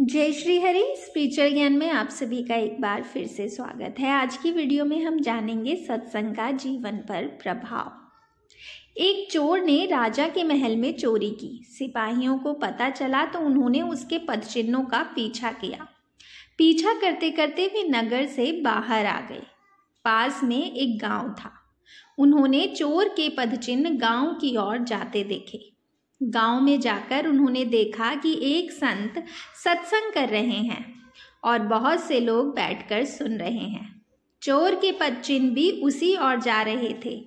जय श्री हरि स्पिरिचुअल ज्ञान में आप सभी का एक बार फिर से स्वागत है आज की वीडियो में हम जानेंगे सत्संग का जीवन पर प्रभाव एक चोर ने राजा के महल में चोरी की सिपाहियों को पता चला तो उन्होंने उसके पदचिन्हों का पीछा किया पीछा करते करते वे नगर से बाहर आ गए पास में एक गांव था उन्होंने चोर के पदचिन्ह गांव की ओर जाते देखे गांव में जाकर उन्होंने देखा कि एक संत सत्संग कर रहे हैं और बहुत से लोग बैठकर सुन रहे हैं चोर के पदचिन्ह भी उसी ओर जा रहे थे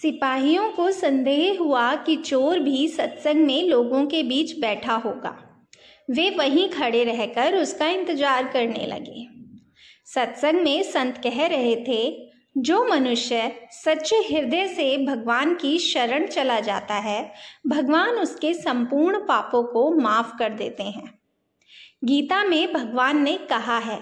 सिपाहियों को संदेह हुआ कि चोर भी सत्संग में लोगों के बीच बैठा होगा वे वहीं खड़े रहकर उसका इंतजार करने लगे सत्संग में संत कह रहे थे जो मनुष्य सच्चे हृदय से भगवान की शरण चला जाता है भगवान उसके संपूर्ण पापों को माफ कर देते हैं गीता में भगवान ने कहा है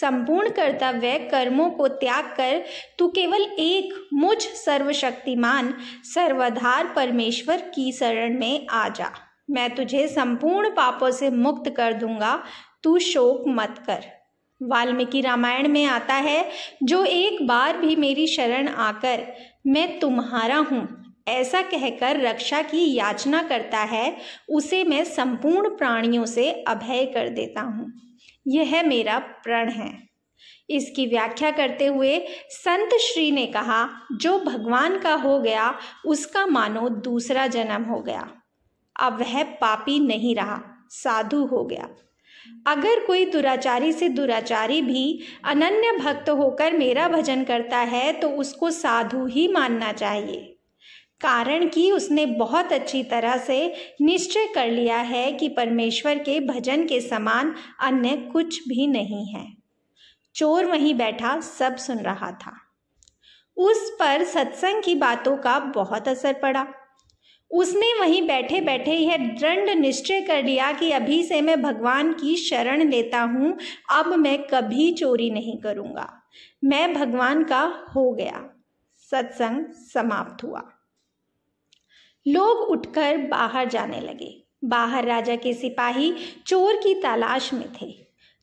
संपूर्ण कर्तव्य कर्मों को त्याग कर तू केवल एक मुझ सर्वशक्तिमान सर्वाधार परमेश्वर की शरण में आ जा मैं तुझे संपूर्ण पापों से मुक्त कर दूंगा तू शोक मत कर वाल्मीकि रामायण में आता है जो एक बार भी मेरी शरण आकर मैं तुम्हारा हूँ ऐसा कहकर रक्षा की याचना करता है उसे मैं संपूर्ण प्राणियों से अभय कर देता हूँ यह मेरा प्रण है इसकी व्याख्या करते हुए संत श्री ने कहा जो भगवान का हो गया उसका मानो दूसरा जन्म हो गया अब वह पापी नहीं रहा साधु हो गया अगर कोई दुराचारी से दुराचारी भी अनन्य भक्त होकर मेरा भजन करता है तो उसको साधु ही मानना चाहिए कारण कि उसने बहुत अच्छी तरह से निश्चय कर लिया है कि परमेश्वर के भजन के समान अन्य कुछ भी नहीं है चोर वहीं बैठा सब सुन रहा था उस पर सत्संग की बातों का बहुत असर पड़ा उसने वहीं बैठे बैठे यह दृढ़ निश्चय कर लिया कि अभी से मैं भगवान की शरण लेता हूँ अब मैं कभी चोरी नहीं करूँगा मैं भगवान का हो गया सत्संग समाप्त हुआ लोग उठकर बाहर जाने लगे बाहर राजा के सिपाही चोर की तलाश में थे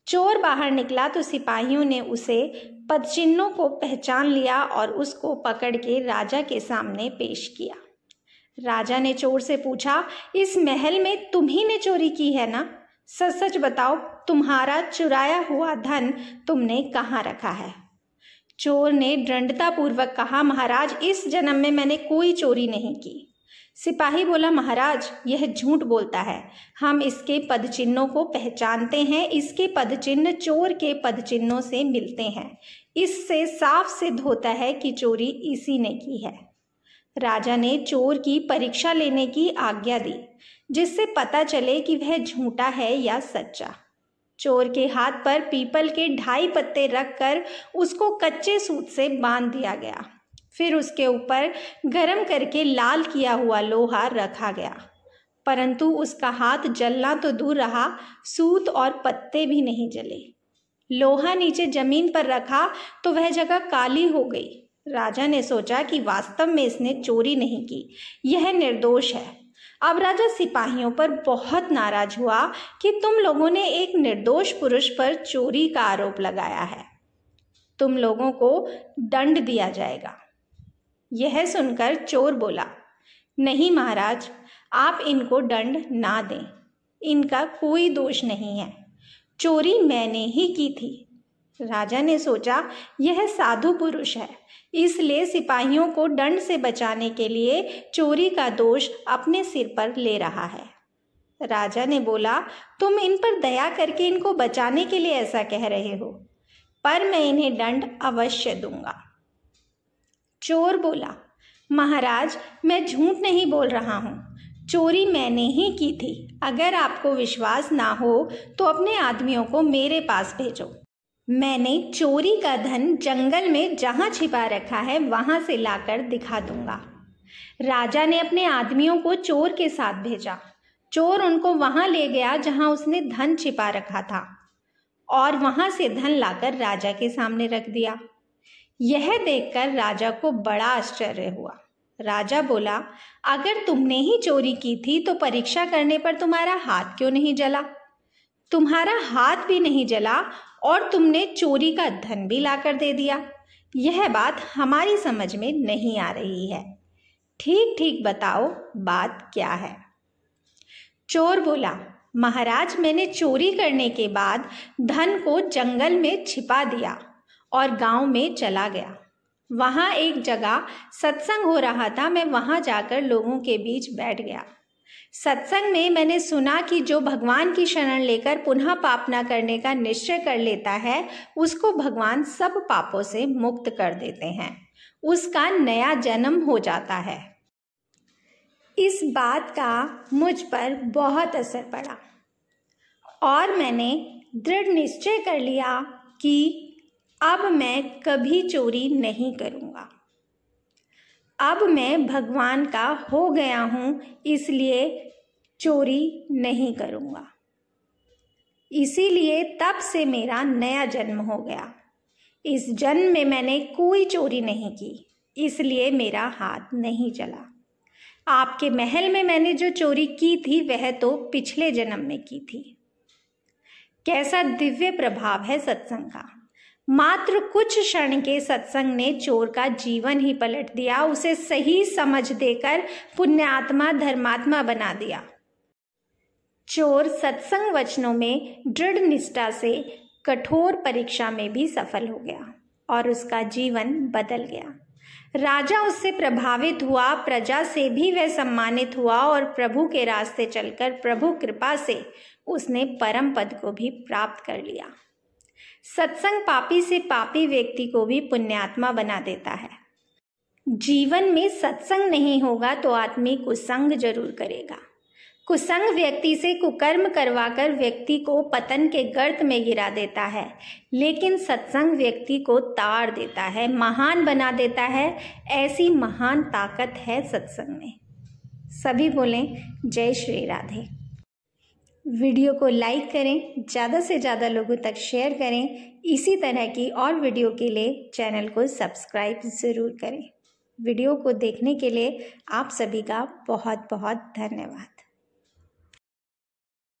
चोर बाहर निकला तो सिपाहियों ने उसे पदचिन्हों को पहचान लिया और उसको पकड़ के राजा के सामने पेश किया राजा ने चोर से पूछा इस महल में तुम्ही ने चोरी की है ना सच सच बताओ तुम्हारा चुराया हुआ धन तुमने कहाँ रखा है चोर ने पूर्वक कहा महाराज इस जन्म में मैंने कोई चोरी नहीं की सिपाही बोला महाराज यह झूठ बोलता है हम इसके पदचिन्हों को पहचानते हैं इसके पदचिन्ह चोर के पदचिन्हों से मिलते हैं इससे साफ सिद्ध होता है कि चोरी इसी ने की है राजा ने चोर की परीक्षा लेने की आज्ञा दी जिससे पता चले कि वह झूठा है या सच्चा चोर के हाथ पर पीपल के ढाई पत्ते रखकर उसको कच्चे सूत से बांध दिया गया फिर उसके ऊपर गरम करके लाल किया हुआ लोहा रखा गया परंतु उसका हाथ जलना तो दूर रहा सूत और पत्ते भी नहीं जले लोहा नीचे जमीन पर रखा तो वह जगह काली हो गई राजा ने सोचा कि वास्तव में इसने चोरी नहीं की यह निर्दोष है अब राजा सिपाहियों पर बहुत नाराज हुआ कि तुम लोगों ने एक निर्दोष पुरुष पर चोरी का आरोप लगाया है तुम लोगों को दंड दिया जाएगा यह सुनकर चोर बोला नहीं महाराज आप इनको दंड ना दें इनका कोई दोष नहीं है चोरी मैंने ही की थी राजा ने सोचा यह साधु पुरुष है इसलिए सिपाहियों को दंड से बचाने के लिए चोरी का दोष अपने सिर पर ले रहा है राजा ने बोला तुम इन पर दया करके इनको बचाने के लिए ऐसा कह रहे हो पर मैं इन्हें दंड अवश्य दूंगा चोर बोला महाराज मैं झूठ नहीं बोल रहा हूँ चोरी मैंने ही की थी अगर आपको विश्वास ना हो तो अपने आदमियों को मेरे पास भेजो मैंने चोरी का धन जंगल में जहां छिपा रखा है वहां से लाकर दिखा दूंगा राजा ने अपने आदमियों को चोर के साथ भेजा चोर उनको वहां ले गया जहां उसने धन छिपा रखा था और वहां से धन लाकर राजा के सामने रख दिया यह देखकर राजा को बड़ा आश्चर्य हुआ राजा बोला अगर तुमने ही चोरी की थी तो परीक्षा करने पर तुम्हारा हाथ क्यों नहीं जला तुम्हारा हाथ भी नहीं जला और तुमने चोरी का धन भी लाकर दे दिया यह बात हमारी समझ में नहीं आ रही है ठीक ठीक बताओ बात क्या है चोर बोला महाराज मैंने चोरी करने के बाद धन को जंगल में छिपा दिया और गांव में चला गया वहां एक जगह सत्संग हो रहा था मैं वहां जाकर लोगों के बीच बैठ गया सत्संग में मैंने सुना कि जो भगवान की शरण लेकर पुनः पाप ना करने का निश्चय कर लेता है उसको भगवान सब पापों से मुक्त कर देते हैं उसका नया जन्म हो जाता है इस बात का मुझ पर बहुत असर पड़ा और मैंने दृढ़ निश्चय कर लिया कि अब मैं कभी चोरी नहीं करूँगा अब मैं भगवान का हो गया हूँ इसलिए चोरी नहीं करूँगा इसीलिए तब से मेरा नया जन्म हो गया इस जन्म में मैंने कोई चोरी नहीं की इसलिए मेरा हाथ नहीं चला आपके महल में मैंने जो चोरी की थी वह तो पिछले जन्म में की थी कैसा दिव्य प्रभाव है सत्संग का मात्र कुछ क्षण के सत्संग ने चोर का जीवन ही पलट दिया उसे सही समझ देकर पुण्यात्मा धर्मात्मा बना दिया चोर सत्संग वचनों में दृढ़ निष्ठा से कठोर परीक्षा में भी सफल हो गया और उसका जीवन बदल गया राजा उससे प्रभावित हुआ प्रजा से भी वह सम्मानित हुआ और प्रभु के रास्ते चलकर प्रभु कृपा से उसने परम पद को भी प्राप्त कर लिया सत्संग पापी से पापी व्यक्ति को भी पुण्यात्मा बना देता है जीवन में सत्संग नहीं होगा तो आदमी कुसंग जरूर करेगा कुसंग व्यक्ति से कुकर्म करवाकर व्यक्ति को पतन के गर्त में गिरा देता है लेकिन सत्संग व्यक्ति को तार देता है महान बना देता है ऐसी महान ताकत है सत्संग में सभी बोलें जय श्री राधे वीडियो को लाइक करें ज़्यादा से ज़्यादा लोगों तक शेयर करें इसी तरह की और वीडियो के लिए चैनल को सब्सक्राइब ज़रूर करें वीडियो को देखने के लिए आप सभी का बहुत बहुत धन्यवाद